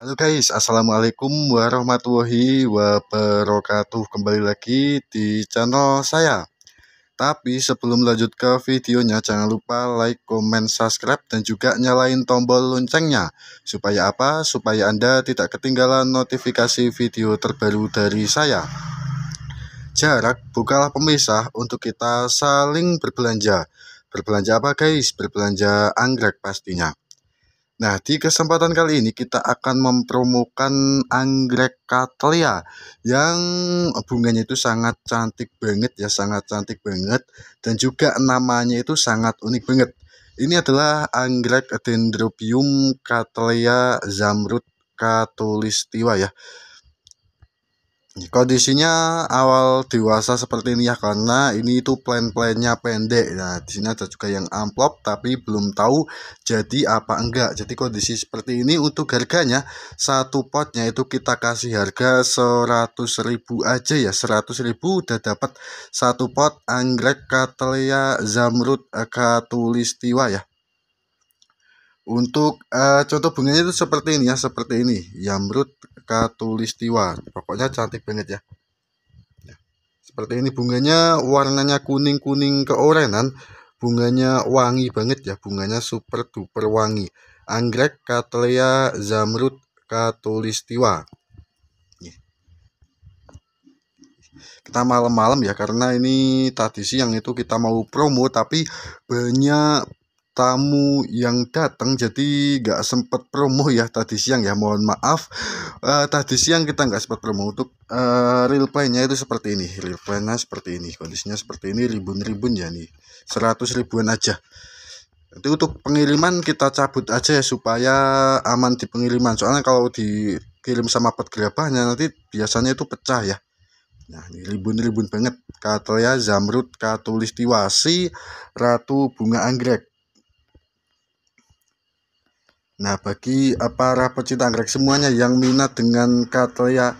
Halo guys, Assalamualaikum warahmatullahi wabarakatuh Kembali lagi di channel saya Tapi sebelum lanjut ke videonya Jangan lupa like, comment, subscribe Dan juga nyalain tombol loncengnya Supaya apa? Supaya Anda tidak ketinggalan notifikasi video terbaru dari saya Jarak bukalah pemisah untuk kita saling berbelanja Berbelanja apa guys? Berbelanja anggrek pastinya Nah, di kesempatan kali ini kita akan mempromokan anggrek katelia yang bunganya itu sangat cantik banget ya, sangat cantik banget dan juga namanya itu sangat unik banget. Ini adalah anggrek Dendrobium katelia zamrud katulistiwa ya kondisinya awal dewasa seperti ini ya karena ini itu plan-plannya pendek nah di sini ada juga yang amplop tapi belum tahu jadi apa enggak jadi kondisi seperti ini untuk harganya satu potnya itu kita kasih harga 100.000 aja ya 100.000 udah dapat satu pot anggrek katelia zamrud eh, katulistiwa ya untuk uh, contoh bunganya itu seperti ini ya seperti ini zamrud Katulistiwa pokoknya cantik banget ya. ya seperti ini bunganya warnanya kuning-kuning keorenan bunganya wangi banget ya bunganya super duper wangi anggrek Cattleya zamrud Katulistiwa kita malam-malam ya karena ini tadi siang itu kita mau promo tapi banyak tamu yang datang jadi nggak sempat promo ya tadi siang ya mohon maaf uh, tadi siang kita nggak sempat promo untuk uh, real playnya itu seperti ini real playnya seperti ini kondisinya seperti ini ribun ribun ya nih 100 ribuan aja nanti untuk pengiriman kita cabut aja ya supaya aman di pengiriman soalnya kalau dikirim sama pet gerabahnya nanti biasanya itu pecah ya Nah, ini ribun-ribun banget. Katoya, Zamrud, Katulistiwasi, Ratu Bunga Anggrek. Nah, bagi eh, para pecinta anggrek semuanya yang minat dengan Katoya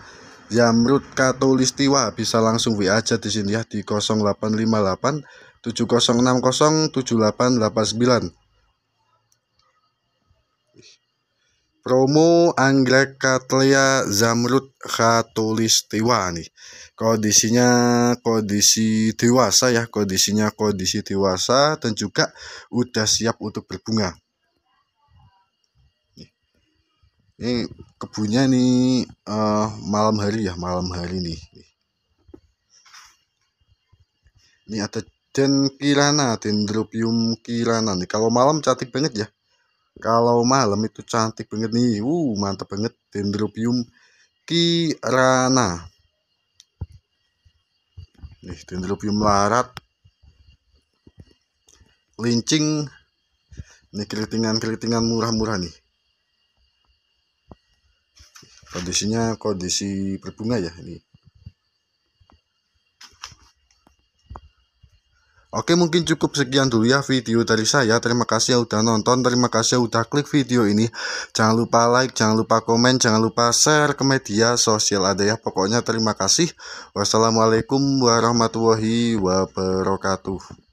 Zamrud Katulistiwa bisa langsung WA aja di sini ya di 0858 7060 7889. Promo anggrek Katoya Zamrud Katulistiwa nih. Kondisinya kondisi dewasa ya, kondisinya kondisi dewasa dan juga udah siap untuk berbunga. ini kebunnya nih eh, uh, malam hari ya malam hari nih ini ada den kirana dendrobium kirana nih kalau malam cantik banget ya kalau malam itu cantik banget nih uh mantap banget dendrobium kirana nih dendrobium larat lincing Nih keritingan-keritingan murah-murah nih kondisinya kondisi berbunga ya ini Oke mungkin cukup sekian dulu ya video dari saya Terima kasih yang udah nonton Terima kasih yang udah klik video ini Jangan lupa like, jangan lupa komen Jangan lupa share ke media sosial ada ya Pokoknya terima kasih Wassalamualaikum warahmatullahi wabarakatuh